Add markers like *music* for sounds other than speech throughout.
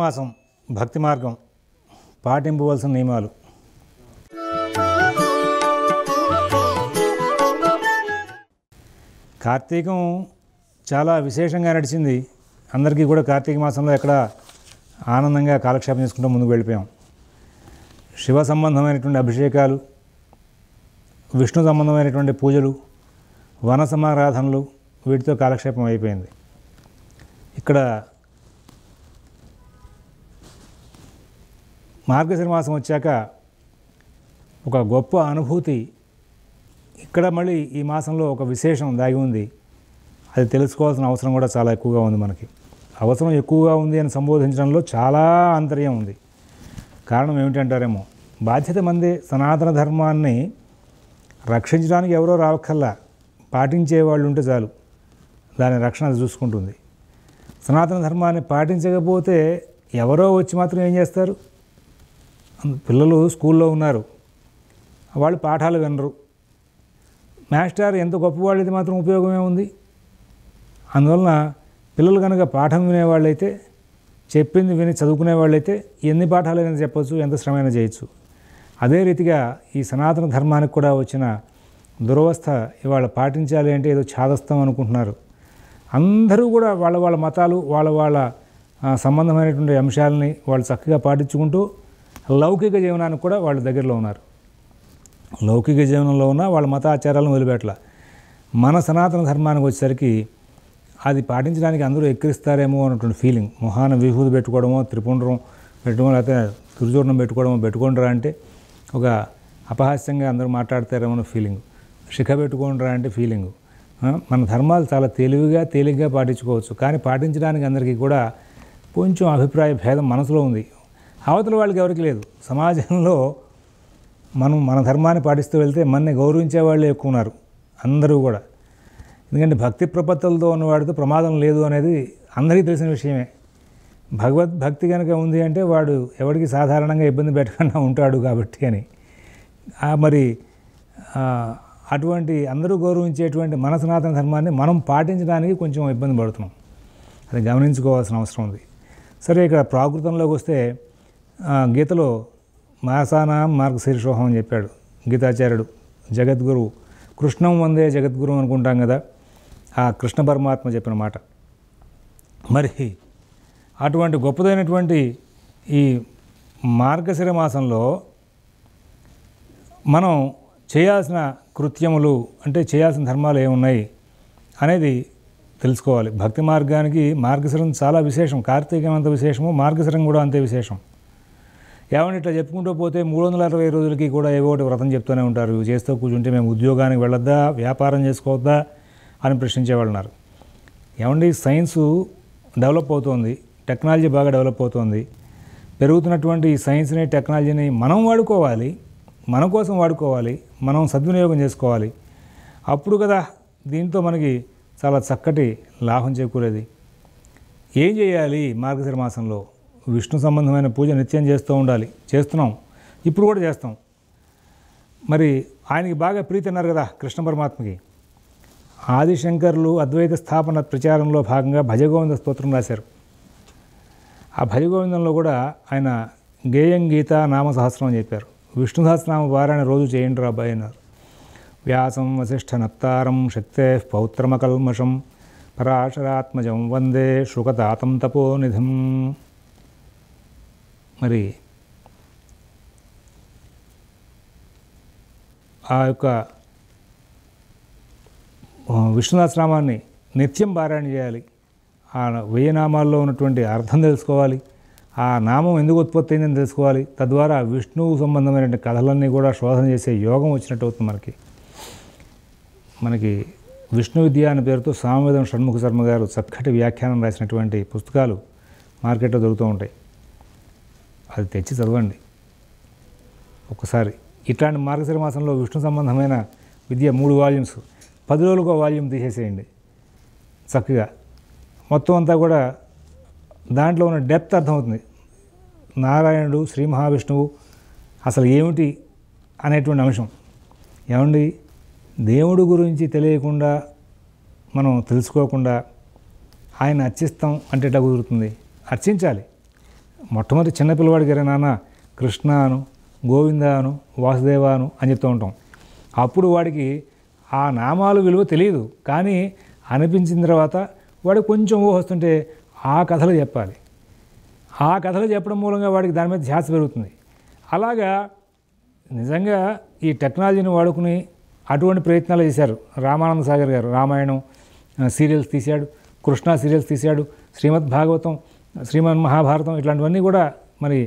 మాసం భక్తి మార్గం పాటింపవలసిన నియమాలు కార్తీకం చాలా విశేషంగా నడిచింది అందరికీ కూడా కార్తీక మాసంలో ఎక్కడ ఆనందంగా కాలక్షేపం చేసుకుంటూ ముందుకు వెళ్ళిపోయాం శివ సంబంధమైనటువంటి అభిషేకాలు విష్ణు సంబంధమైనటువంటి పూజలు వన సమారాధనలు వీటితో కాలక్షేపం అయిపోయింది ఇక్కడ మార్గశిర మాసం వచ్చాక ఒక గొప్ప అనుభూతి ఇక్కడ మళ్ళీ ఈ మాసంలో ఒక విశేషం దాగి ఉంది అది తెలుసుకోవాల్సిన అవసరం కూడా చాలా ఎక్కువగా ఉంది మనకి అవసరం ఎక్కువగా ఉంది అని సంబోధించడంలో చాలా ఆంతర్యం ఉంది కారణం ఏమిటంటారేమో బాధ్యత మంది సనాతన ధర్మాన్ని రక్షించడానికి ఎవరో రావక్కల్లా పాటించే వాళ్ళు ఉంటే చాలు దాని రక్షణ చూసుకుంటుంది సనాతన ధర్మాన్ని పాటించకపోతే ఎవరో వచ్చి మాత్రం ఏం చేస్తారు పిల్లలు స్కూల్లో ఉన్నారు వాళ్ళు పాఠాలు వినరు మాస్టర్ ఎంత గొప్పవాళ్ళైతే మాత్రం ఉపయోగమే ఉంది అందువలన పిల్లలు కనుక పాఠం వినేవాళ్ళైతే చెప్పింది విని చదువుకునే వాళ్ళైతే ఎన్ని పాఠాలైనా చెప్పచ్చు ఎంత శ్రమైనా చేయొచ్చు అదే రీతిగా ఈ సనాతన ధర్మానికి కూడా వచ్చిన దురవస్థ ఇవాళ పాటించాలి అంటే ఏదో ఛాదస్తం అనుకుంటున్నారు అందరూ కూడా వాళ్ళ వాళ్ళ మతాలు వాళ్ళ వాళ్ళ సంబంధమైనటువంటి అంశాలని వాళ్ళు చక్కగా పాటించుకుంటూ లౌకిక జీవనానికి కూడా వాళ్ళ దగ్గరలో ఉన్నారు లౌకిక జీవనంలో ఉన్న వాళ్ళ మతాచారాలను వదిలిపెట్టాల మన సనాతన ధర్మానికి వచ్చేసరికి అది పాటించడానికి అందరూ ఎక్కిరిస్తారేమో అన్నటువంటి ఫీలింగ్ మొహాన విభూతి పెట్టుకోవడమో త్రిపుండ్రం పెట్టుకోవడం లేకపోతే తురుచూర్ణం పెట్టుకోవడమో రా అంటే ఒక అపహాస్యంగా అందరూ మాట్లాడతారేమో అన్న ఫీలింగ్ శిఖ పెట్టుకుంటారా అంటే ఫీలింగ్ మన ధర్మాలు చాలా తెలివిగా తేలిగ్గా పాటించుకోవచ్చు కానీ పాటించడానికి అందరికీ కూడా కొంచెం అభిప్రాయ భేదం మనసులో ఉంది అవతల వాళ్ళకి ఎవరికి లేదు సమాజంలో మనం మన ధర్మాన్ని పాటిస్తూ వెళ్తే మనని గౌరవించే వాళ్ళే ఎక్కువ ఉన్నారు అందరూ కూడా ఎందుకంటే భక్తి ప్రపత్తులతో ఉన్నవాడితో ప్రమాదం లేదు అనేది అందరికీ తెలిసిన విషయమే భగవద్ భక్తి కనుక ఉంది అంటే వాడు ఎవరికి సాధారణంగా ఇబ్బంది పెట్టకుండా ఉంటాడు కాబట్టి అని మరి అటువంటి అందరూ గౌరవించేటువంటి మన సనాతన ధర్మాన్ని మనం పాటించడానికి కొంచెం ఇబ్బంది పడుతున్నాం అది గమనించుకోవాల్సిన అవసరం ఉంది సరే ఇక్కడ ప్రాకృతంలోకి వస్తే గీతలో మాసానాం మార్గశీర్షోహం అని చెప్పాడు గీతాచార్యుడు జగద్గురువు కృష్ణం వందే జగద్గురు అనుకుంటాం కదా ఆ కృష్ణ పరమాత్మ చెప్పిన మాట మరి అటువంటి గొప్పదైనటువంటి ఈ మార్గశిర మాసంలో మనం చేయాల్సిన కృత్యములు అంటే చేయాల్సిన ధర్మాలు ఏమున్నాయి అనేది తెలుసుకోవాలి భక్తి మార్గానికి మార్గశిరం చాలా విశేషం కార్తీకం అంత విశేషము మార్గశిరం కూడా అంతే విశేషం ఏమైనా ఇట్లా చెప్పుకుంటూ పోతే మూడు వందల అరవై రోజులకి కూడా ఏవో ఒకటి వ్రతం చెప్తూనే ఉంటారు చేస్తూ కూర్చుంటే మేము ఉద్యోగానికి వెళ్ళొద్దా వ్యాపారం చేసుకోవద్దా అని ప్రశ్నించేవాళ్ళున్నారు ఉన్నారు ఏమండి సైన్స్ డెవలప్ అవుతోంది టెక్నాలజీ బాగా డెవలప్ అవుతోంది పెరుగుతున్నటువంటి ఈ సైన్స్ని టెక్నాలజీని మనం వాడుకోవాలి మన కోసం వాడుకోవాలి మనం సద్వినియోగం చేసుకోవాలి అప్పుడు కదా దీంతో మనకి చాలా చక్కటి లాభం చేకూరేది ఏం చేయాలి మార్గశిర మాసంలో విష్ణు సంబంధమైన పూజ నిత్యం చేస్తూ ఉండాలి చేస్తున్నాం ఇప్పుడు కూడా చేస్తాం మరి ఆయనకి బాగా ప్రీతి అన్నారు కదా కృష్ణ పరమాత్మకి ఆదిశంకర్లు అద్వైత స్థాపన ప్రచారంలో భాగంగా భజగోవింద స్తోత్రం రాశారు ఆ భజగోవిందంలో కూడా ఆయన గేయం గీత నామ సహస్రం అని చెప్పారు విష్ణు సహస్రనామ వారాన్ని రోజు చేయండి రాబాయి అన్నారు వ్యాసం వశిష్ఠ నత్తారం శక్తే పౌత్రమకల్మషం పరాశరాత్మజం వందే శుకతాతం తపోనిధం మరి ఆ యొక్క విష్ణునాథనామాన్ని నిత్యం పారాయణ చేయాలి ఆ నామాల్లో ఉన్నటువంటి అర్థం తెలుసుకోవాలి ఆ నామం ఎందుకు ఉత్పత్తి అయిందని తెలుసుకోవాలి తద్వారా విష్ణువు సంబంధమైనటువంటి కథలన్నీ కూడా శోధన చేసే యోగం వచ్చినట్టు అవుతుంది మనకి మనకి విష్ణు విద్య అనే పేరుతో సామవేదం షణ్ముఖ శర్మ గారు చక్కటి వ్యాఖ్యానం రాసినటువంటి పుస్తకాలు మార్కెట్లో దొరుకుతూ ఉంటాయి అది తెచ్చి చదవండి ఒకసారి ఇట్లాంటి మార్గశిర మాసంలో విష్ణు సంబంధమైన విద్య మూడు వాల్యూమ్స్ పది రోజులకు వాల్యూమ్ తీసేసేయండి చక్కగా మొత్తం అంతా కూడా దాంట్లో ఉన్న డెప్త్ అర్థమవుతుంది నారాయణుడు శ్రీ మహావిష్ణువు అసలు ఏమిటి అనేటువంటి అంశం ఏమండి దేవుడు గురించి తెలియకుండా మనం తెలుసుకోకుండా ఆయన అర్చిస్తాం అంటే కుదురుతుంది అర్చించాలి మొట్టమొదటి చిన్నపిల్లవాడికి గారి నాన్న కృష్ణ అను గోవింద అను వాసుదేవ అను అని చెప్తూ ఉంటాం అప్పుడు వాడికి ఆ నామాలు విలువ తెలియదు కానీ అనిపించిన తర్వాత వాడు కొంచెం వస్తుంటే ఆ కథలు చెప్పాలి ఆ కథలు చెప్పడం మూలంగా వాడికి దాని మీద ధ్యాస పెరుగుతుంది అలాగా నిజంగా ఈ టెక్నాలజీని వాడుకుని అటువంటి ప్రయత్నాలు చేశారు రామానంద సాగర్ గారు రామాయణం సీరియల్స్ తీశాడు కృష్ణా సీరియల్స్ తీశాడు శ్రీమద్ భాగవతం శ్రీమన్ మహాభారతం ఇట్లాంటివన్నీ కూడా మరి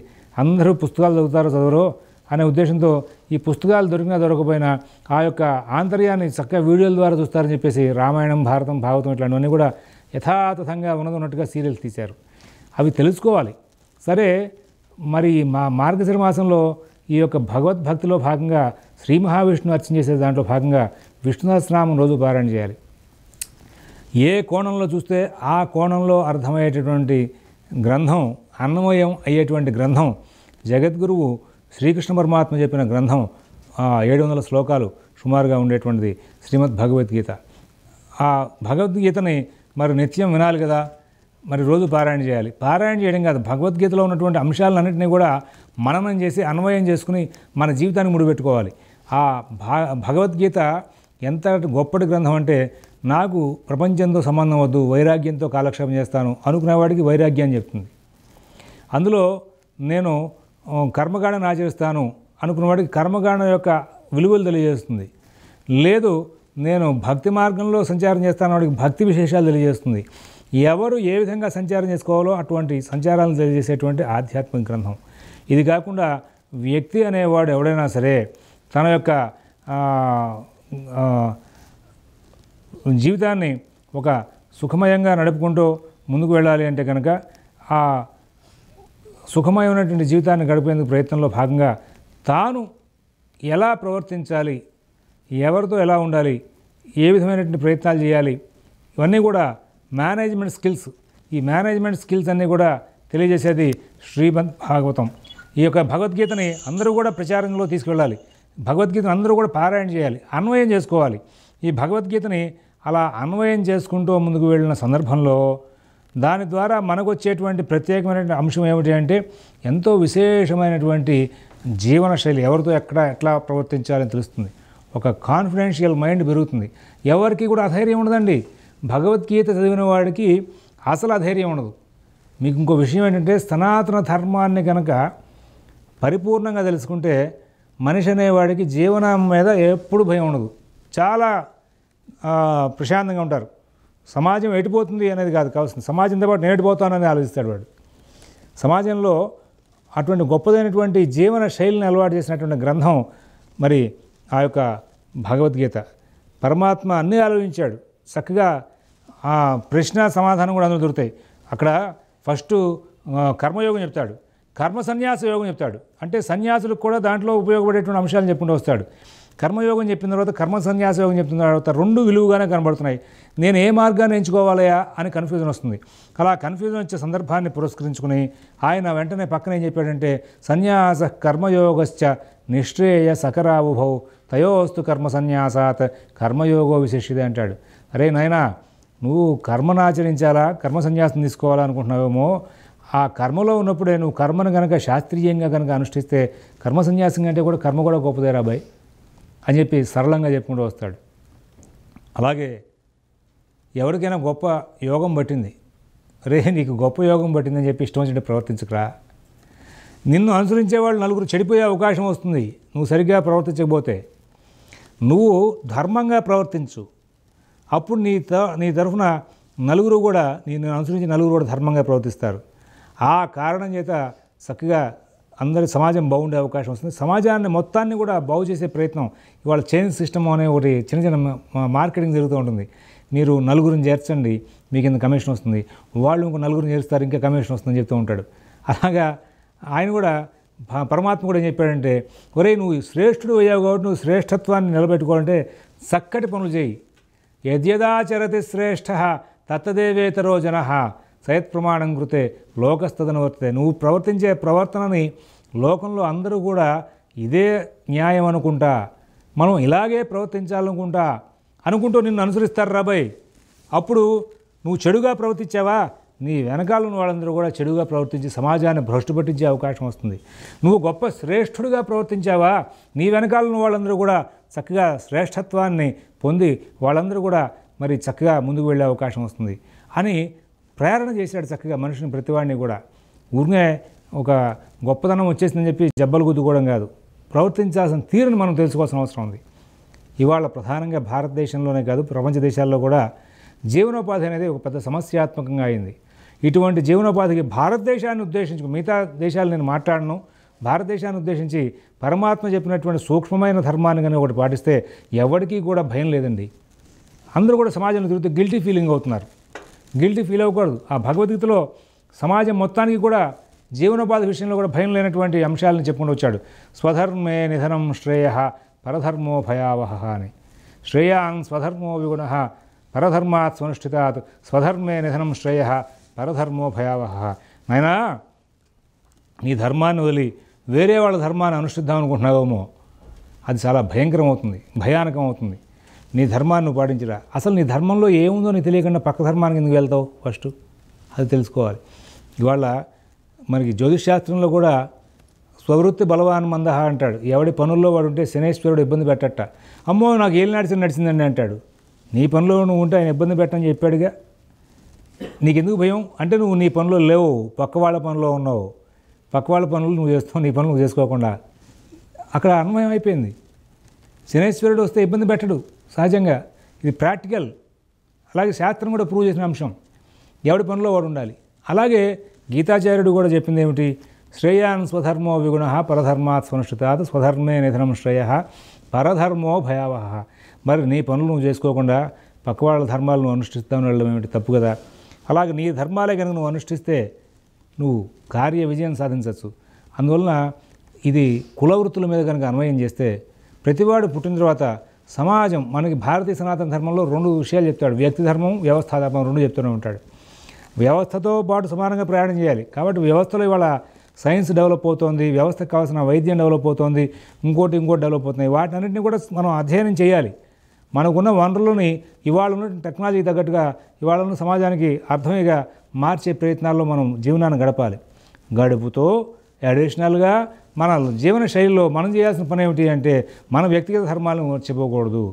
అందరూ పుస్తకాలు చదువుతారో చదవరో అనే ఉద్దేశంతో ఈ పుస్తకాలు దొరికినా దొరకపోయినా ఆ యొక్క ఆంతర్యాన్ని చక్కగా వీడియోల ద్వారా చూస్తారని చెప్పేసి రామాయణం భారతం భాగవతం ఇట్లాంటివన్నీ కూడా యథాతథంగా ఉన్నది ఉన్నట్టుగా సీరియల్స్ తీశారు అవి తెలుసుకోవాలి సరే మరి మా మార్గశిర మాసంలో ఈ యొక్క భగవద్భక్తిలో భాగంగా శ్రీ మహావిష్ణువు అర్చన చేసే దాంట్లో భాగంగా విష్ణునామం రోజు పారాయణ చేయాలి ఏ కోణంలో చూస్తే ఆ కోణంలో అర్థమయ్యేటటువంటి గ్రంథం అన్నమయం అయ్యేటువంటి గ్రంథం జగద్గురువు శ్రీకృష్ణ పరమాత్మ చెప్పిన గ్రంథం ఏడు వందల శ్లోకాలు సుమారుగా ఉండేటువంటిది శ్రీమద్ భగవద్గీత ఆ భగవద్గీతని మరి నిత్యం వినాలి కదా మరి రోజు పారాయణ చేయాలి పారాయణ చేయడం కాదు భగవద్గీతలో ఉన్నటువంటి అంశాలన్నింటినీ కూడా మననం చేసి అన్వయం చేసుకుని మన జీవితాన్ని ముడిపెట్టుకోవాలి ఆ భగవద్గీత ఎంత గొప్పటి గ్రంథం అంటే నాకు ప్రపంచంతో సంబంధం వద్దు వైరాగ్యంతో కాలక్షేపం చేస్తాను అనుకునేవాడికి వైరాగ్యం చెప్తుంది అందులో నేను కర్మగాణను ఆచరిస్తాను అనుకున్నవాడికి కర్మగాణం యొక్క విలువలు తెలియజేస్తుంది లేదు నేను భక్తి మార్గంలో సంచారం చేస్తాను వాడికి భక్తి విశేషాలు తెలియజేస్తుంది ఎవరు ఏ విధంగా సంచారం చేసుకోవాలో అటువంటి సంచారాలను తెలియజేసేటువంటి ఆధ్యాత్మిక గ్రంథం ఇది కాకుండా వ్యక్తి అనేవాడు ఎవడైనా సరే తన యొక్క జీవితాన్ని ఒక సుఖమయంగా నడుపుకుంటూ ముందుకు వెళ్ళాలి అంటే కనుక ఆ సుఖమయమైనటువంటి జీవితాన్ని గడిపేందుకు ప్రయత్నంలో భాగంగా తాను ఎలా ప్రవర్తించాలి ఎవరితో ఎలా ఉండాలి ఏ విధమైనటువంటి ప్రయత్నాలు చేయాలి ఇవన్నీ కూడా మేనేజ్మెంట్ స్కిల్స్ ఈ మేనేజ్మెంట్ స్కిల్స్ అన్నీ కూడా తెలియజేసేది శ్రీమద్ భాగవతం ఈ యొక్క భగవద్గీతని అందరూ కూడా ప్రచారంలో తీసుకువెళ్ళాలి భగవద్గీతను అందరూ కూడా పారాయణ చేయాలి అన్వయం చేసుకోవాలి ఈ భగవద్గీతని అలా అన్వయం చేసుకుంటూ ముందుకు వెళ్ళిన సందర్భంలో దాని ద్వారా మనకు వచ్చేటువంటి ప్రత్యేకమైనటువంటి అంశం ఏమిటి అంటే ఎంతో విశేషమైనటువంటి జీవనశైలి ఎవరితో ఎక్కడ ఎట్లా ప్రవర్తించాలని తెలుస్తుంది ఒక కాన్ఫిడెన్షియల్ మైండ్ పెరుగుతుంది ఎవరికి కూడా అధైర్యం ఉండదండి భగవద్గీత చదివిన వాడికి అసలు అధైర్యం ఉండదు మీకు ఇంకో విషయం ఏంటంటే సనాతన ధర్మాన్ని కనుక పరిపూర్ణంగా తెలుసుకుంటే మనిషి అనేవాడికి జీవనం మీద ఎప్పుడు భయం ఉండదు చాలా ప్రశాంతంగా ఉంటారు సమాజం ఎటుపోతుంది అనేది కాదు కావాల్సింది సమాజంతో పాటు నేను ఎటుపోతానని ఆలోచిస్తాడు వాడు సమాజంలో అటువంటి గొప్పదైనటువంటి జీవన శైలిని అలవాటు చేసినటువంటి గ్రంథం మరి ఆ యొక్క భగవద్గీత పరమాత్మ అన్నీ ఆలోచించాడు చక్కగా ఆ ప్రశ్న సమాధానం కూడా అందులో దొరుకుతాయి అక్కడ ఫస్ట్ కర్మయోగం చెప్తాడు కర్మ సన్యాస యోగం చెప్తాడు అంటే సన్యాసులకు కూడా దాంట్లో ఉపయోగపడేటువంటి అంశాలను చెప్పుకుంటూ వస్తాడు కర్మయోగం చెప్పిన తర్వాత కర్మ సన్యాస యోగం చెప్పిన తర్వాత రెండు విలువగానే కనబడుతున్నాయి నేను ఏ మార్గాన్ని ఎంచుకోవాలయా అని కన్ఫ్యూజన్ వస్తుంది అలా కన్ఫ్యూజన్ వచ్చే సందర్భాన్ని పురస్కరించుకుని ఆయన వెంటనే పక్కన ఏం చెప్పాడంటే సన్యాస కర్మయోగశ్చ నిశ్రేయ సకరావుభౌ తయోస్తు కర్మ సన్యాసాత్ కర్మయోగో విశేషిత అంటాడు అరే నాయనా నువ్వు కర్మను ఆచరించాలా కర్మ సన్యాసం తీసుకోవాలనుకుంటున్నావేమో ఆ కర్మలో ఉన్నప్పుడే నువ్వు కర్మను కనుక శాస్త్రీయంగా కనుక అనుష్ఠిస్తే కర్మ సన్యాసం కంటే కూడా కర్మ కూడా గొప్పదే రాబాయి అని చెప్పి సరళంగా చెప్పుకుంటూ వస్తాడు అలాగే ఎవరికైనా గొప్ప యోగం పట్టింది రే నీకు గొప్ప యోగం పట్టిందని చెప్పి ఇష్టం వచ్చినట్టు ప్రవర్తించకరా నిన్ను అనుసరించే వాళ్ళు నలుగురు చెడిపోయే అవకాశం వస్తుంది నువ్వు సరిగ్గా ప్రవర్తించకపోతే నువ్వు ధర్మంగా ప్రవర్తించు అప్పుడు నీ త నీ తరఫున నలుగురు కూడా నేను అనుసరించి నలుగురు కూడా ధర్మంగా ప్రవర్తిస్తారు ఆ కారణం చేత చక్కగా అందరి సమాజం బాగుండే అవకాశం వస్తుంది సమాజాన్ని మొత్తాన్ని కూడా బాగు చేసే ప్రయత్నం ఇవాళ చైన్ సిస్టమ్ అనే ఒకటి చిన్న చిన్న మార్కెటింగ్ జరుగుతూ ఉంటుంది మీరు నలుగురిని చేర్చండి మీకు ఇంత కమిషన్ వస్తుంది వాళ్ళు ఇంకో నలుగురిని చేరుస్తారు ఇంకా కమిషన్ వస్తుందని చెప్తూ ఉంటాడు అలాగా ఆయన కూడా పరమాత్మ కూడా ఏం చెప్పాడంటే ఒరే నువ్వు శ్రేష్ఠుడు అయ్యావు కాబట్టి నువ్వు శ్రేష్ఠత్వాన్ని నిలబెట్టుకోవాలంటే చక్కటి పనులు చేయి యద్యదాచరతి శ్రేష్ఠ తత్తదేవేతరో జన సయత్ ప్రమాణం కృతే వర్తితే నువ్వు ప్రవర్తించే ప్రవర్తనని లోకంలో అందరూ కూడా ఇదే న్యాయం అనుకుంటా మనం ఇలాగే ప్రవర్తించాలనుకుంటా అనుకుంటూ నిన్ను అనుసరిస్తారు రాబాయ్ అప్పుడు నువ్వు చెడుగా ప్రవర్తించావా నీ వెనకాల ఉన్న వాళ్ళందరూ కూడా చెడుగా ప్రవర్తించి సమాజాన్ని భ్రష్టు పట్టించే అవకాశం వస్తుంది నువ్వు గొప్ప శ్రేష్ఠుడిగా ప్రవర్తించావా నీ వెనకాల ఉన్న వాళ్ళందరూ కూడా చక్కగా శ్రేష్ఠత్వాన్ని పొంది వాళ్ళందరూ కూడా మరి చక్కగా ముందుకు వెళ్ళే అవకాశం వస్తుంది అని ప్రేరణ చేశాడు చక్కగా మనుషుని ప్రతివాడిని కూడా ఊరినే ఒక గొప్పతనం వచ్చేసిందని చెప్పి జబ్బలు గుద్దుకోవడం కాదు ప్రవర్తించాల్సిన తీరును మనం తెలుసుకోవాల్సిన అవసరం ఉంది ఇవాళ ప్రధానంగా భారతదేశంలోనే కాదు ప్రపంచ దేశాల్లో కూడా జీవనోపాధి అనేది ఒక పెద్ద సమస్యాత్మకంగా అయింది ఇటువంటి జీవనోపాధికి భారతదేశాన్ని ఉద్దేశించి మిగతా దేశాలు నేను మాట్లాడను భారతదేశాన్ని ఉద్దేశించి పరమాత్మ చెప్పినటువంటి సూక్ష్మమైన ధర్మాన్ని కానీ ఒకటి పాటిస్తే ఎవరికీ కూడా భయం లేదండి అందరూ కూడా సమాజంలో తిరుగుతూ గిల్టీ ఫీలింగ్ అవుతున్నారు గిల్టీ ఫీల్ అవ్వకూడదు ఆ భగవద్గీతలో సమాజం మొత్తానికి కూడా జీవనోపాధి విషయంలో కూడా భయం లేనటువంటి అంశాలను చెప్పుకుంటూ వచ్చాడు స్వధర్మే నిధనం శ్రేయ పరధర్మో భయావహ అని శ్రేయాన్ స్వధర్మో విగుణ పరధర్మాత్ స్వనుష్ఠితాత్ స్వధర్మే నిధనం శ్రేయ పరధర్మో భయావహ నాయనా నీ ధర్మాన్ని వదిలి వేరే వాళ్ళ ధర్మాన్ని అనుష్ఠిద్దాం అనుకుంటున్నావేమో అది చాలా భయంకరం అవుతుంది భయానకం అవుతుంది నీ ధర్మాన్ని పాటించరా అసలు నీ ధర్మంలో ఏముందో నీకు తెలియకుండా పక్క ధర్మానికి ఎందుకు వెళ్తావు ఫస్ట్ అది తెలుసుకోవాలి ఇవాళ మనకి జ్యోతిషాస్త్రంలో కూడా స్వవృత్తి బలవాన్ మందహ అంటాడు ఎవడి పనుల్లో వాడు ఉంటే శనేశ్వరుడు ఇబ్బంది పెట్టట అమ్మో నాకు ఏళ్ళు నడిచింది నడిచిందండి అంటాడు నీ పనిలో నువ్వు ఉంటే ఆయన ఇబ్బంది పెట్టని చెప్పాడుగా నీకెందుకు భయం అంటే నువ్వు నీ పనిలో లేవు పక్క వాళ్ళ పనిలో ఉన్నావు పక్క వాళ్ళ పనులు నువ్వు చేస్తావు నీ పనులు నువ్వు చేసుకోకుండా అక్కడ అన్వయం అయిపోయింది శనేశ్వరుడు వస్తే ఇబ్బంది పెట్టడు సహజంగా ఇది ప్రాక్టికల్ అలాగే శాస్త్రం కూడా ప్రూవ్ చేసిన అంశం ఎవడి పనిలో వాడు ఉండాలి అలాగే గీతాచార్యుడు కూడా చెప్పింది ఏమిటి శ్రేయాన్ స్వధర్మో విగుణ పరధర్మాత్ స్వనుష్ఠితాత్ స్వధర్మే నిధనం శ్రేయ పరధర్మో భయావహ మరి నీ పనులు నువ్వు చేసుకోకుండా పక్కవాళ్ళ ధర్మాలను అనుష్ఠిస్తాను వెళ్ళడం ఏమిటి తప్పు కదా అలాగే నీ ధర్మాలే కనుక నువ్వు అనుష్ఠిస్తే నువ్వు కార్య విజయం సాధించవచ్చు అందువలన ఇది కులవృత్తుల మీద కనుక అన్వయం చేస్తే ప్రతివాడు పుట్టిన తర్వాత సమాజం మనకి భారతీయ సనాతన ధర్మంలో రెండు విషయాలు చెప్తాడు వ్యక్తి ధర్మం వ్యవస్థా ధర్మం రెండు చెప్తూనే ఉంటాడు వ్యవస్థతో పాటు సమానంగా ప్రయాణం చేయాలి కాబట్టి వ్యవస్థలో ఇవాళ సైన్స్ డెవలప్ అవుతోంది వ్యవస్థకు కావాల్సిన వైద్యం డెవలప్ అవుతోంది ఇంకోటి ఇంకోటి డెవలప్ వాటి వాటన్నిటిని కూడా మనం అధ్యయనం చేయాలి మనకున్న వనరులని ఇవాళ ఉన్న టెక్నాలజీకి తగ్గట్టుగా ఇవాళ ఉన్న సమాజానికి అర్థమయ్యేగా మార్చే ప్రయత్నాల్లో మనం జీవనాన్ని గడపాలి గడుపుతో అడిషనల్గా మన జీవన శైలిలో మనం చేయాల్సిన పని ఏమిటి అంటే మన వ్యక్తిగత ధర్మాలను మర్చిపోకూడదు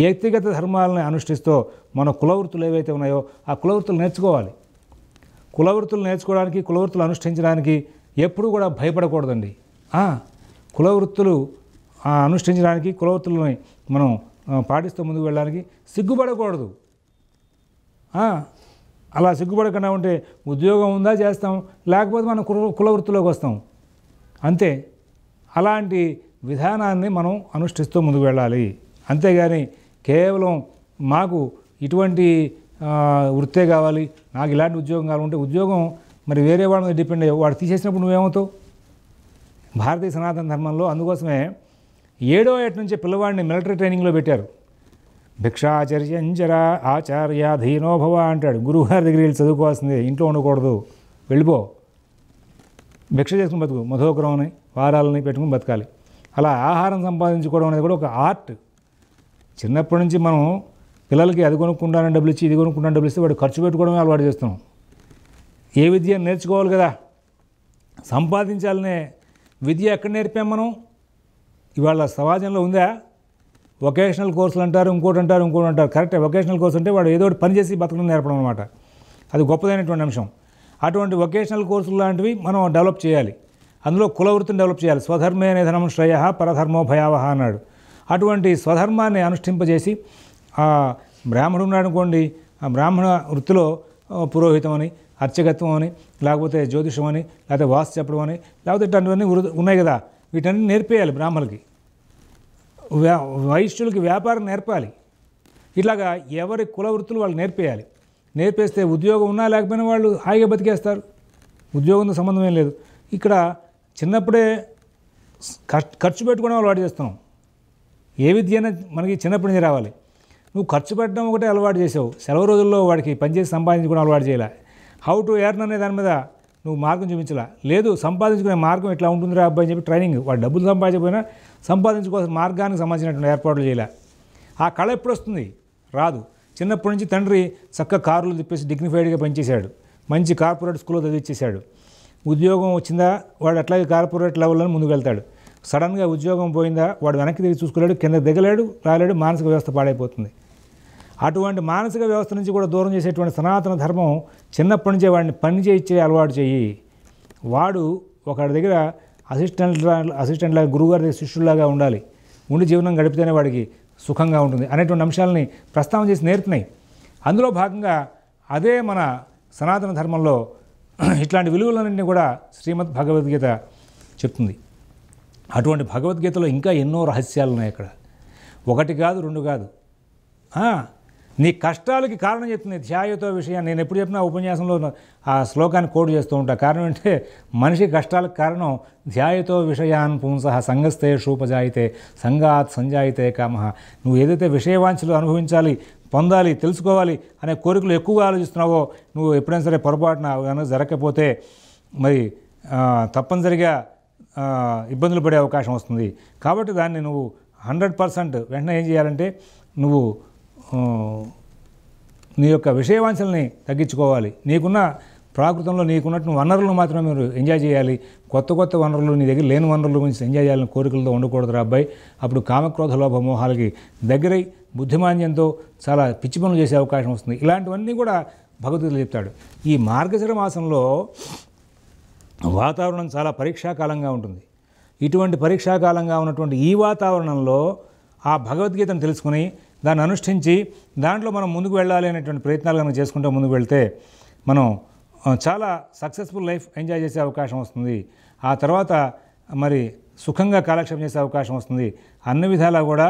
వ్యక్తిగత ధర్మాలను అనుష్ఠిస్తూ మన కులవృత్తులు ఏవైతే ఉన్నాయో ఆ కులవృత్తులు నేర్చుకోవాలి కులవృత్తులు నేర్చుకోవడానికి కులవృత్తులు అనుష్ఠించడానికి ఎప్పుడూ కూడా భయపడకూడదండి కులవృత్తులు అనుష్ఠించడానికి కులవృత్తులని మనం పాటిస్తూ ముందుకు వెళ్ళడానికి సిగ్గుపడకూడదు అలా సిగ్గుపడకుండా ఉంటే ఉద్యోగం ఉందా చేస్తాం లేకపోతే మనం కుల కులవృత్తిలోకి వస్తాం అంతే అలాంటి విధానాన్ని మనం అనుష్ఠిస్తూ ముందుకు వెళ్ళాలి అంతేగాని కేవలం మాకు ఇటువంటి వృత్తే కావాలి నాకు ఇలాంటి ఉద్యోగం ఉంటే ఉద్యోగం మరి వేరే వాళ్ళ మీద డిపెండ్ అయ్యి వాడు తీసేసినప్పుడు నువ్వేమవుతావు భారతీయ సనాతన ధర్మంలో అందుకోసమే ఏడో ఏట నుంచి పిల్లవాడిని మిలిటరీ ట్రైనింగ్లో పెట్టారు అంజరా ఆచార్య ధీనోభవ అంటాడు గురువుగారి దగ్గర వెళ్ళి చదువుకోవాల్సిందే ఇంట్లో ఉండకూడదు వెళ్ళిపో భిక్ష చేసుకుని బతుకు మధోగ్రహం వారాలని పెట్టుకుని బతకాలి అలా ఆహారం సంపాదించుకోవడం అనేది కూడా ఒక ఆర్ట్ చిన్నప్పటి నుంచి మనం పిల్లలకి అది కొనుక్కుంటాను డబ్బులు ఇచ్చి ఇది కొనుక్కుంటాను డబ్బులు ఇస్తే వాడు ఖర్చు పెట్టుకోవడమే అలవాటు చేస్తున్నాం ఏ విద్య నేర్చుకోవాలి కదా సంపాదించాలనే విద్య ఎక్కడ నేర్పాం మనం ఇవాళ సమాజంలో ఉందా వొకేషనల్ కోర్సులు అంటారు ఇంకోటి అంటారు ఇంకోటి అంటారు కరెక్ట్ వొకేషనల్ కోర్సు అంటే వాడు ఏదో పని చేసి బతకడం నేర్పడం అనమాట అది గొప్పదైనటువంటి అంశం అటువంటి వొకేషనల్ కోర్సులు లాంటివి మనం డెవలప్ చేయాలి అందులో కులవృత్తిని డెవలప్ చేయాలి స్వధర్మే నిధనం శ్రేయ పరధర్మో భయావహ అన్నాడు అటువంటి స్వధర్మాన్ని అనుష్ఠింపజేసి బ్రాహ్మణుడు అనుకోండి ఆ బ్రాహ్మణ వృత్తిలో పురోహితం అని అర్చకత్వం అని లేకపోతే జ్యోతిషం అని లేకపోతే వాసు చెప్పడం అని లేకపోతే ఇట్లాంటివన్నీ ఉన్నాయి కదా వీటన్ని నేర్పేయాలి బ్రాహ్మణులకి వైశ్యులకి వ్యాపారం నేర్పాలి ఇట్లాగా ఎవరి కుల వృత్తులు వాళ్ళు నేర్పేయాలి నేర్పేస్తే ఉద్యోగం ఉన్నా లేకపోయినా వాళ్ళు హాయిగా బతికేస్తారు ఉద్యోగంతో సంబంధం ఏం లేదు ఇక్కడ చిన్నప్పుడే ఖర్చు పెట్టుకోవడం అలవాటు చేస్తున్నాం ఏ విద్య అయినా మనకి చిన్నప్పటి నుంచి రావాలి నువ్వు ఖర్చు పెట్టడం ఒకటే అలవాటు చేసావు సెలవు రోజుల్లో వాడికి పనిచేసి సంపాదించుకుని అలవాటు చేయాలి హౌ టు ఎర్న్ అనే దాని మీద నువ్వు మార్గం చూపించలా లేదు సంపాదించుకునే మార్గం ఇట్లా ఉంటుందిరా అబ్బాయి అని చెప్పి ట్రైనింగ్ వాడు డబ్బులు సంపాదించకపోయినా సంపాదించుకోవాల్సిన మార్గానికి సంబంధించినటువంటి ఏర్పాట్లు చేయాలి ఆ కళ ఎప్పుడు వస్తుంది రాదు చిన్నప్పటి నుంచి తండ్రి చక్క కారులు తిప్పేసి డిగ్నిఫైడ్గా పనిచేశాడు మంచి కార్పొరేట్ స్కూల్లో చదివించేశాడు ఉద్యోగం వచ్చిందా వాడు అట్లాగే కార్పొరేట్ లెవెల్లో ముందుకు వెళ్తాడు సడన్గా ఉద్యోగం పోయిందా వాడు వెనక్కి తిరిగి చూసుకోలేడు కింద దిగలేడు రాలేడు మానసిక వ్యవస్థ పాడైపోతుంది అటువంటి మానసిక వ్యవస్థ నుంచి కూడా దూరం చేసేటువంటి సనాతన ధర్మం చిన్నప్పటి నుంచే వాడిని పని చేయించే అలవాటు చేయి వాడు ఒకడి దగ్గర అసిస్టెంట్ అసిస్టెంట్ లాగా గురువుగారి దగ్గర శిష్యులాగా ఉండాలి ఉండి జీవనం గడిపితేనే వాడికి సుఖంగా ఉంటుంది అనేటువంటి అంశాలని ప్రస్తావన చేసి నేర్పుతున్నాయి అందులో భాగంగా అదే మన సనాతన ధర్మంలో *clears throat* ఇట్లాంటి విలువలన్నింటినీ కూడా శ్రీమద్ భగవద్గీత చెప్తుంది అటువంటి భగవద్గీతలో ఇంకా ఎన్నో రహస్యాలు ఉన్నాయి అక్కడ ఒకటి కాదు రెండు కాదు నీ కష్టాలకి కారణం చెప్తుంది ధ్యాయతో విషయం నేను ఎప్పుడు చెప్పినా ఉపన్యాసంలో ఆ శ్లోకాన్ని కోడ్ చేస్తూ ఉంటాను కారణం ఏంటంటే మనిషి కష్టాలకు కారణం ధ్యాయతో విషయాన్ పుంసహ సంగస్తే షూపజాయితే సంగాత్ సంజాయితే కామహ నువ్వు ఏదైతే విషయవాంఛలు అనుభవించాలి పొందాలి తెలుసుకోవాలి అనే కోరికలు ఎక్కువగా ఆలోచిస్తున్నావో నువ్వు ఎప్పుడైనా సరే పొరపాటున జరగకపోతే మరి తప్పనిసరిగా ఇబ్బందులు పడే అవకాశం వస్తుంది కాబట్టి దాన్ని నువ్వు హండ్రెడ్ పర్సెంట్ వెంటనే ఏం చేయాలంటే నువ్వు నీ యొక్క విషయవాంఛల్ని తగ్గించుకోవాలి నీకున్న ప్రాకృతంలో నీకున్నట్టు వనరులను మాత్రమే మీరు ఎంజాయ్ చేయాలి కొత్త కొత్త వనరులు నీ దగ్గర లేని వనరుల గురించి ఎంజాయ్ చేయాలని కోరికలతో ఉండకూడదు అబ్బాయి అప్పుడు కామక్రోధ లోపమోహాలకి దగ్గరై బుద్ధిమాన్యంతో చాలా పిచ్చి పనులు చేసే అవకాశం వస్తుంది ఇలాంటివన్నీ కూడా భగవద్గీత చెప్తాడు ఈ మార్గశిర మాసంలో వాతావరణం చాలా పరీక్షాకాలంగా ఉంటుంది ఇటువంటి పరీక్షాకాలంగా ఉన్నటువంటి ఈ వాతావరణంలో ఆ భగవద్గీతను తెలుసుకుని దాన్ని అనుష్ఠించి దాంట్లో మనం ముందుకు వెళ్ళాలి అనేటువంటి ప్రయత్నాలు కనుక చేసుకుంటూ ముందుకు వెళ్తే మనం చాలా సక్సెస్ఫుల్ లైఫ్ ఎంజాయ్ చేసే అవకాశం వస్తుంది ఆ తర్వాత మరి సుఖంగా కాలక్షేపం చేసే అవకాశం వస్తుంది అన్ని విధాలా కూడా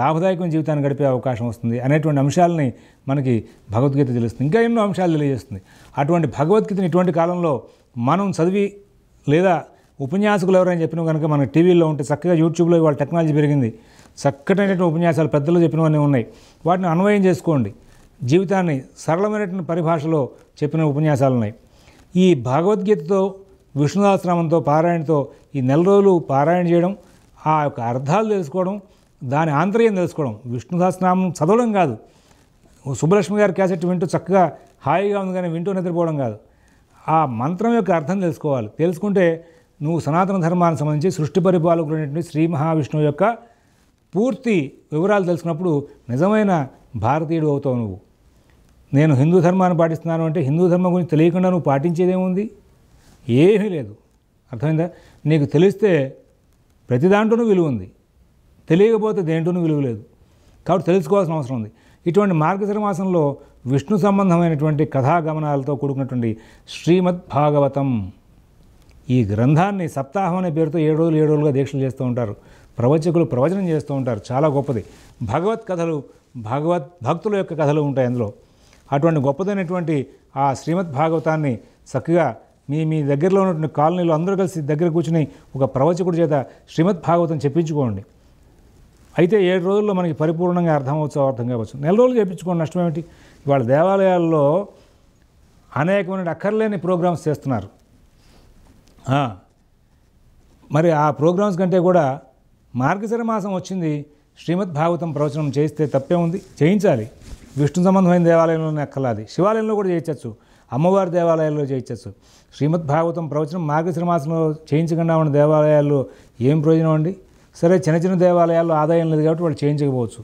లాభదాయకమైన జీవితాన్ని గడిపే అవకాశం వస్తుంది అనేటువంటి అంశాలని మనకి భగవద్గీత తెలుస్తుంది ఇంకా ఎన్నో అంశాలు తెలియజేస్తుంది అటువంటి భగవద్గీతని ఇటువంటి కాలంలో మనం చదివి లేదా ఉపన్యాసకులు ఎవరైనా చెప్పిన కనుక మన టీవీలో ఉంటే చక్కగా యూట్యూబ్లో ఇవాళ టెక్నాలజీ పెరిగింది చక్కటైనటువంటి ఉపన్యాసాలు పెద్దలు చెప్పినవన్నీ ఉన్నాయి వాటిని అన్వయం చేసుకోండి జీవితాన్ని సరళమైనటువంటి పరిభాషలో చెప్పిన ఉపన్యాసాలు ఉన్నాయి ఈ భగవద్గీతతో విష్ణుదాసనామంతో పారాయణతో ఈ నెల రోజులు పారాయణ చేయడం ఆ యొక్క అర్థాలు తెలుసుకోవడం దాని ఆంతర్యం తెలుసుకోవడం విష్ణుదాసనామం చదవడం కాదు సుబ్బలక్ష్మి గారి క్యాసెట్ వింటూ చక్కగా హాయిగా ఉంది కానీ వింటూ నిద్రపోవడం కాదు ఆ మంత్రం యొక్క అర్థం తెలుసుకోవాలి తెలుసుకుంటే నువ్వు సనాతన ధర్మానికి సంబంధించి సృష్టి పరిపాలకులైనటువంటి శ్రీ మహావిష్ణువు యొక్క పూర్తి వివరాలు తెలుసుకున్నప్పుడు నిజమైన భారతీయుడు అవుతావు నువ్వు నేను హిందూ ధర్మాన్ని పాటిస్తున్నాను అంటే హిందూ ధర్మం గురించి తెలియకుండా నువ్వు పాటించేదేముంది ఏమీ లేదు అర్థమైందా నీకు తెలిస్తే ప్రతి దాంట్లోనూ విలువ ఉంది తెలియకపోతే దేంట్లోనూ విలువ లేదు కాబట్టి తెలుసుకోవాల్సిన అవసరం ఉంది ఇటువంటి మార్గశిర విష్ణు సంబంధమైనటువంటి కథాగమనాలతో కూడుకున్నటువంటి శ్రీమద్భాగవతం ఈ గ్రంథాన్ని సప్తాహం అనే పేరుతో ఏడు రోజులు ఏడు రోజులుగా దీక్షలు చేస్తూ ఉంటారు ప్రవచకులు ప్రవచనం చేస్తూ ఉంటారు చాలా గొప్పది భగవత్ కథలు భగవత్ భక్తుల యొక్క కథలు ఉంటాయి అందులో అటువంటి గొప్పదైనటువంటి ఆ శ్రీమద్ భాగవతాన్ని చక్కగా మీ మీ దగ్గరలో ఉన్నటువంటి కాలనీలో అందరూ కలిసి దగ్గర కూర్చుని ఒక ప్రవచకుడి చేత శ్రీమద్ భాగవతం చెప్పించుకోండి అయితే ఏడు రోజుల్లో మనకి పరిపూర్ణంగా అర్థమవచ్చు అర్థం కావచ్చు నెల రోజులు చెప్పించుకోండి నష్టం ఏమిటి ఇవాళ దేవాలయాల్లో అనేకమైన అక్కర్లేని ప్రోగ్రామ్స్ చేస్తున్నారు మరి ఆ ప్రోగ్రామ్స్ కంటే కూడా మార్గశిర మాసం వచ్చింది శ్రీమద్ భాగవతం ప్రవచనం చేస్తే తప్పే ఉంది చేయించాలి విష్ణు సంబంధమైన దేవాలయంలోనే అక్కలాది శివాలయంలో కూడా చేయించవచ్చు అమ్మవారి దేవాలయాల్లో చేయించవచ్చు శ్రీమద్ భాగవతం ప్రవచనం మార్గశిర మాసంలో చేయించకుండా ఉన్న దేవాలయాల్లో ఏం ప్రయోజనం అండి సరే చిన్న చిన్న దేవాలయాల్లో ఆదాయం లేదు కాబట్టి వాళ్ళు చేయించకపోవచ్చు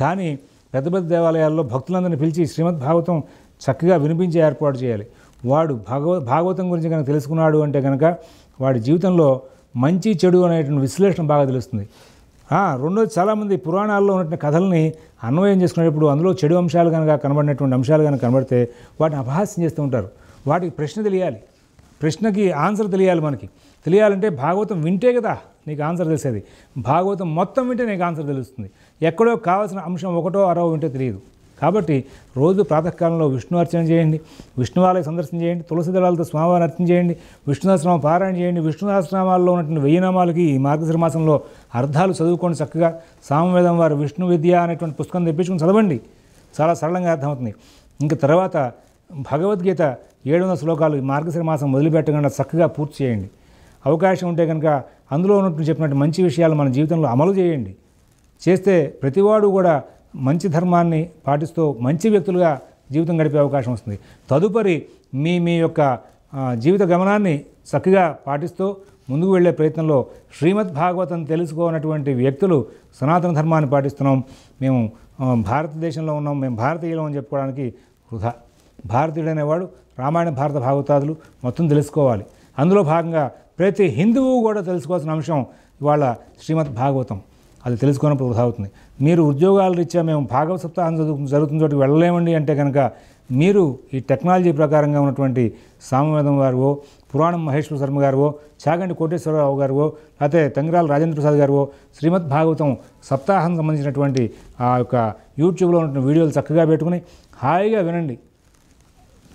కానీ పెద్ద పెద్ద దేవాలయాల్లో భక్తులందరినీ పిలిచి శ్రీమద్ భాగవతం చక్కగా వినిపించే ఏర్పాటు చేయాలి వాడు భాగవ భాగవతం గురించి కనుక తెలుసుకున్నాడు అంటే కనుక వాడి జీవితంలో మంచి చెడు అనేటువంటి విశ్లేషణ బాగా తెలుస్తుంది రెండోది చాలామంది పురాణాల్లో ఉన్నటువంటి కథల్ని అన్వయం చేసుకునేటప్పుడు అందులో చెడు అంశాలు కనుక కనబడినటువంటి అంశాలు కనుక కనబడితే వాటిని అపహాస్యం చేస్తూ ఉంటారు వాటికి ప్రశ్న తెలియాలి ప్రశ్నకి ఆన్సర్ తెలియాలి మనకి తెలియాలంటే భాగవతం వింటే కదా నీకు ఆన్సర్ తెలిసేది భాగవతం మొత్తం వింటే నీకు ఆన్సర్ తెలుస్తుంది ఎక్కడో కావాల్సిన అంశం ఒకటో అరవో వింటే తెలియదు కాబట్టి రోజు ప్రాతకాలంలో విష్ణు అర్చన చేయండి విష్ణువాలయ సందర్శన చేయండి తులసి దళాలతో స్వామివారిని అర్చన చేయండి విష్ణుదాసనామం పారాయణ చేయండి విష్ణుదాసనామాల్లో ఉన్నటువంటి వెయ్యి నామాలకి ఈ మార్గశిర మాసంలో అర్థాలు చదువుకోండి చక్కగా సామవేదం వారు విష్ణు విద్య అనేటువంటి పుస్తకం తెప్పించుకుని చదవండి చాలా సరళంగా అర్థమవుతుంది ఇంకా తర్వాత భగవద్గీత ఏడు వందల శ్లోకాలు ఈ మార్గశిర మాసం మొదలుపెట్టకుండా చక్కగా పూర్తి చేయండి అవకాశం ఉంటే కనుక అందులో ఉన్నట్టు చెప్పినట్టు మంచి విషయాలు మన జీవితంలో అమలు చేయండి చేస్తే ప్రతివాడు కూడా మంచి ధర్మాన్ని పాటిస్తూ మంచి వ్యక్తులుగా జీవితం గడిపే అవకాశం వస్తుంది తదుపరి మీ మీ యొక్క జీవిత గమనాన్ని చక్కగా పాటిస్తూ ముందుకు వెళ్లే ప్రయత్నంలో శ్రీమద్ భాగవతం తెలుసుకోనటువంటి వ్యక్తులు సనాతన ధర్మాన్ని పాటిస్తున్నాం మేము భారతదేశంలో ఉన్నాం మేము భారతీయులం అని చెప్పుకోవడానికి వృధా భారతీయుడు అనేవాడు రామాయణ భారత భాగవతాదులు మొత్తం తెలుసుకోవాలి అందులో భాగంగా ప్రతి హిందువు కూడా తెలుసుకోవాల్సిన అంశం ఇవాళ శ్రీమద్ భాగవతం అది తెలుసుకున్నప్పుడు వృధా అవుతుంది మీరు ఉద్యోగాల రీత్యా మేము భాగవ సప్తాహం చదువు జరుగుతున్న చోటికి వెళ్ళలేమండి అంటే కనుక మీరు ఈ టెక్నాలజీ ప్రకారంగా ఉన్నటువంటి సామవేదం గారువో పురాణం మహేశ్వర శర్మ గారువో చాగండి కోటేశ్వరరావు గారువో లేకపోతే తంగిరాల రాజేంద్ర ప్రసాద్ గారువో శ్రీమద్ భాగవతం సప్తాహం సంబంధించినటువంటి ఆ యొక్క యూట్యూబ్లో ఉన్న వీడియోలు చక్కగా పెట్టుకుని హాయిగా వినండి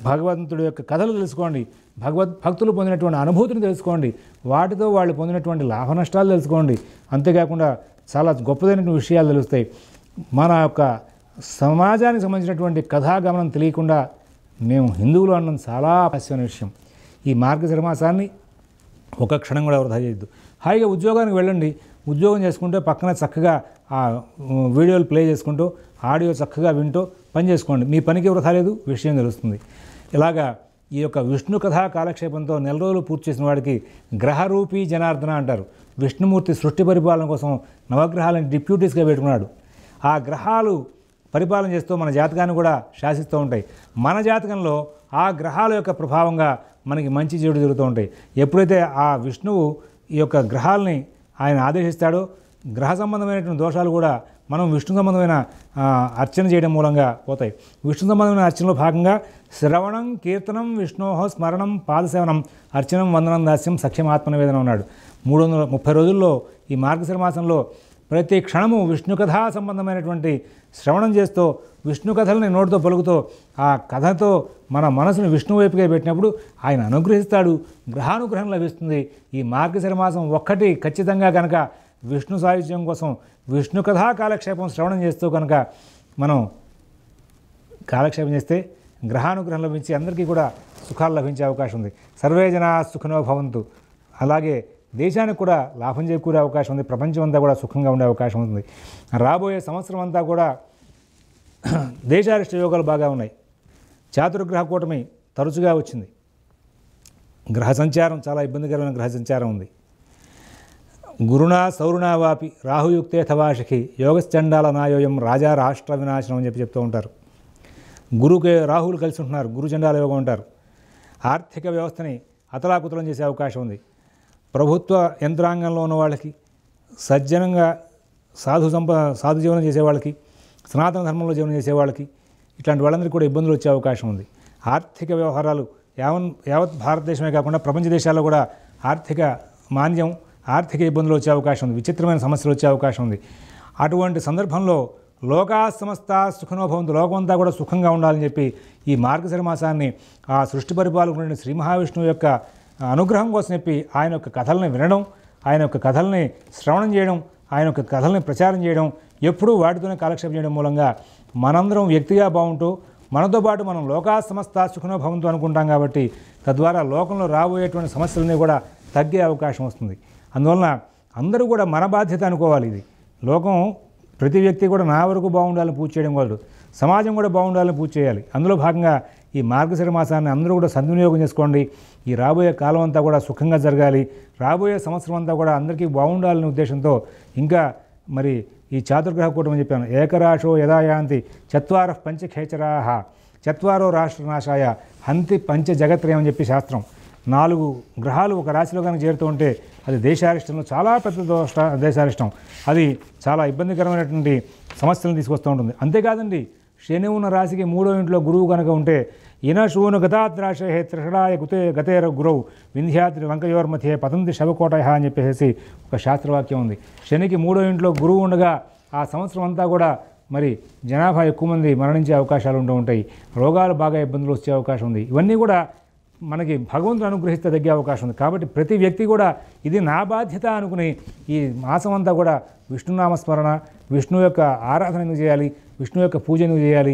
భగవంతుడి యొక్క కథలు తెలుసుకోండి భగవద్ భక్తులు పొందినటువంటి అనుభూతిని తెలుసుకోండి వాటితో వాళ్ళు పొందినటువంటి లాభ నష్టాలు తెలుసుకోండి అంతేకాకుండా చాలా గొప్పదైన విషయాలు తెలుస్తాయి మన యొక్క సమాజానికి సంబంధించినటువంటి కథాగమనం తెలియకుండా మేము హిందువులు అనడం చాలా ఆశ్యమైన విషయం ఈ మార్గ మాసాన్ని ఒక క్షణం కూడా వృధా చేయొద్దు హాయిగా ఉద్యోగానికి వెళ్ళండి ఉద్యోగం చేసుకుంటే పక్కన చక్కగా ఆ వీడియోలు ప్లే చేసుకుంటూ ఆడియో చక్కగా వింటూ పని చేసుకోండి మీ పనికి వృధా లేదు విషయం తెలుస్తుంది ఇలాగా ఈ యొక్క విష్ణు కథా కాలక్షేపంతో నెల రోజులు పూర్తి చేసిన వాడికి గ్రహరూపీ జనార్దన అంటారు విష్ణుమూర్తి సృష్టి పరిపాలన కోసం నవగ్రహాలను డిప్యూటీస్గా పెట్టుకున్నాడు ఆ గ్రహాలు పరిపాలన చేస్తూ మన జాతకాన్ని కూడా శాసిస్తూ ఉంటాయి మన జాతకంలో ఆ గ్రహాల యొక్క ప్రభావంగా మనకి మంచి జీవుడు జరుగుతూ ఉంటాయి ఎప్పుడైతే ఆ విష్ణువు ఈ యొక్క గ్రహాలని ఆయన ఆదేశిస్తాడో గ్రహ సంబంధమైనటువంటి దోషాలు కూడా మనం విష్ణు సంబంధమైన అర్చన చేయడం మూలంగా పోతాయి విష్ణు సంబంధమైన అర్చనలో భాగంగా శ్రవణం కీర్తనం విష్ణోహ స్మరణం పాదసేవనం అర్చనం వందనం దాస్యం సఖ్యం ఆత్మనివేదన ఉన్నాడు మూడు వందల ముప్పై రోజుల్లో ఈ మార్గశిర మాసంలో ప్రతి క్షణము విష్ణు కథా సంబంధమైనటువంటి శ్రవణం చేస్తూ విష్ణు కథల్ని నోటితో పలుకుతూ ఆ కథతో మన మనసును విష్ణు వైపుగా పెట్టినప్పుడు ఆయన అనుగ్రహిస్తాడు గ్రహానుగ్రహం లభిస్తుంది ఈ మార్గశిర మాసం ఒక్కటి ఖచ్చితంగా కనుక విష్ణు సాయుధ్యం కోసం విష్ణు కథా కాలక్షేపం శ్రవణం చేస్తూ కనుక మనం కాలక్షేపం చేస్తే గ్రహానుగ్రహం లభించి అందరికీ కూడా సుఖాలు లభించే అవకాశం ఉంది సర్వే జనా సుఖనో భవంతు అలాగే దేశానికి కూడా లాభం చేకూరే అవకాశం ఉంది ప్రపంచం అంతా కూడా సుఖంగా ఉండే అవకాశం ఉంది రాబోయే సంవత్సరం అంతా కూడా దేశారిష్ట యోగాలు బాగా ఉన్నాయి చాతుర్గ్రహ కూటమి తరచుగా వచ్చింది గ్రహ సంచారం చాలా ఇబ్బందికరమైన గ్రహ సంచారం ఉంది గురుణా సౌరుణా వాపి రాహుయుక్తే థవాషిఖి యోగశ్చండాల నాయోయం రాజా రాష్ట్ర వినాశనం అని చెప్పి చెప్తూ ఉంటారు గురుకే రాహులు కలిసి ఉంటున్నారు గురు చండాల యోగం ఉంటారు ఆర్థిక వ్యవస్థని అతలాకుతలం చేసే అవకాశం ఉంది ప్రభుత్వ యంత్రాంగంలో ఉన్న వాళ్ళకి సజ్జనంగా సాధు సంప సాధు జీవనం చేసేవాళ్ళకి సనాతన ధర్మంలో జీవనం చేసేవాళ్ళకి ఇట్లాంటి వాళ్ళందరికీ కూడా ఇబ్బందులు వచ్చే అవకాశం ఉంది ఆర్థిక వ్యవహారాలు యావన్ యావత్ భారతదేశమే కాకుండా ప్రపంచ దేశాల్లో కూడా ఆర్థిక మాంద్యం ఆర్థిక ఇబ్బందులు వచ్చే అవకాశం ఉంది విచిత్రమైన సమస్యలు వచ్చే అవకాశం ఉంది అటువంటి సందర్భంలో లోకా సమస్త సుఖనోభవంతు లోకమంతా కూడా సుఖంగా ఉండాలని చెప్పి ఈ మార్గశిర మాసాన్ని ఆ సృష్టి పరిపాలకుడు శ్రీ మహావిష్ణువు యొక్క అనుగ్రహం కోసం చెప్పి ఆయన యొక్క కథల్ని వినడం ఆయన యొక్క కథల్ని శ్రవణం చేయడం ఆయన యొక్క కథల్ని ప్రచారం చేయడం ఎప్పుడూ వాటితోనే కాలక్షేపం చేయడం మూలంగా మనందరం వ్యక్తిగా బాగుంటూ మనతో పాటు మనం లోకా సమస్త సుఖనో భవంతు అనుకుంటాం కాబట్టి తద్వారా లోకంలో రాబోయేటువంటి సమస్యలని కూడా తగ్గే అవకాశం వస్తుంది అందువలన అందరూ కూడా మన బాధ్యత అనుకోవాలి ఇది లోకం ప్రతి వ్యక్తి కూడా నా వరకు బాగుండాలని పూజ చేయడం వాళ్ళు సమాజం కూడా బాగుండాలని పూజ చేయాలి అందులో భాగంగా ఈ మార్గశిర మాసాన్ని అందరూ కూడా సద్వినియోగం చేసుకోండి ఈ రాబోయే కాలం అంతా కూడా సుఖంగా జరగాలి రాబోయే సంవత్సరం అంతా కూడా అందరికీ బాగుండాలనే ఉద్దేశంతో ఇంకా మరి ఈ చాతుర్గ్రహ కూటమి చెప్పాను ఏకరాశో యథాయాంతి చత్వార పంచఖేచరాహ చత్వారో రాష్ట్రనాశాయ హంతి పంచ జగత్రయం అని చెప్పి శాస్త్రం నాలుగు గ్రహాలు ఒక రాశిలో కనుక చేరుతూ ఉంటే అది దేశారిష్టంలో చాలా పెద్ద దోష దేశారిష్టం అది చాలా ఇబ్బందికరమైనటువంటి సమస్యలను తీసుకొస్తూ ఉంటుంది అంతేకాదండి శని ఉన్న రాశికి మూడో ఇంట్లో గురువు కనుక ఉంటే గతాద్రాశ గతాద్రాశే త్రిషడాయ గుతే గతేర గురవు వింధ్యాద్రి లంకయోర్మథే పతంతి శవకోటయ అని చెప్పేసి ఒక శాస్త్రవాక్యం ఉంది శనికి మూడో ఇంట్లో గురువు ఉండగా ఆ సంవత్సరం అంతా కూడా మరి జనాభా ఎక్కువ మంది మరణించే అవకాశాలు ఉంటూ ఉంటాయి రోగాలు బాగా ఇబ్బందులు వచ్చే అవకాశం ఉంది ఇవన్నీ కూడా మనకి భగవంతుడు అనుగ్రహిస్తే తగ్గే అవకాశం ఉంది కాబట్టి ప్రతి వ్యక్తి కూడా ఇది నా బాధ్యత అనుకుని ఈ మాసం అంతా కూడా విష్ణునామస్మరణ విష్ణు యొక్క ఆరాధన ఎందుకు చేయాలి విష్ణు యొక్క పూజ ఎందుకు చేయాలి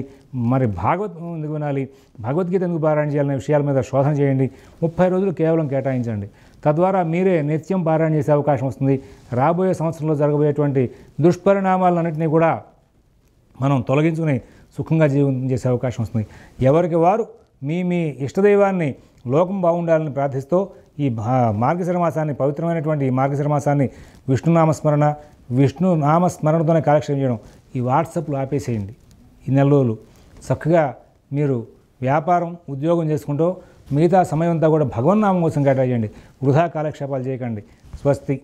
మరి భాగవత్ ఎందుకు వినాలి భగవద్గీత ఎందుకు పారాయణ చేయాలనే విషయాల మీద శోధన చేయండి ముప్పై రోజులు కేవలం కేటాయించండి తద్వారా మీరే నిత్యం పారాయణ చేసే అవకాశం వస్తుంది రాబోయే సంవత్సరంలో జరగబోయేటువంటి దుష్పరిణామాలన్నింటినీ కూడా మనం తొలగించుకుని సుఖంగా జీవనం చేసే అవకాశం వస్తుంది ఎవరికి వారు మీ మీ ఇష్టదైవాన్ని లోకం బాగుండాలని ప్రార్థిస్తూ ఈ మార్గశిర మాసాన్ని పవిత్రమైనటువంటి ఈ మార్గశిర మాసాన్ని విష్ణునామస్మరణ విష్ణు నామస్మరణతోనే కాలక్షేపం చేయడం ఈ వాట్సాప్లు ఆపేసేయండి ఈ నెల రోజులు చక్కగా మీరు వ్యాపారం ఉద్యోగం చేసుకుంటూ మిగతా సమయం అంతా కూడా భగవన్నామం కోసం కేటాయించండి వృధా కాలక్షేపాలు చేయకండి స్వస్తి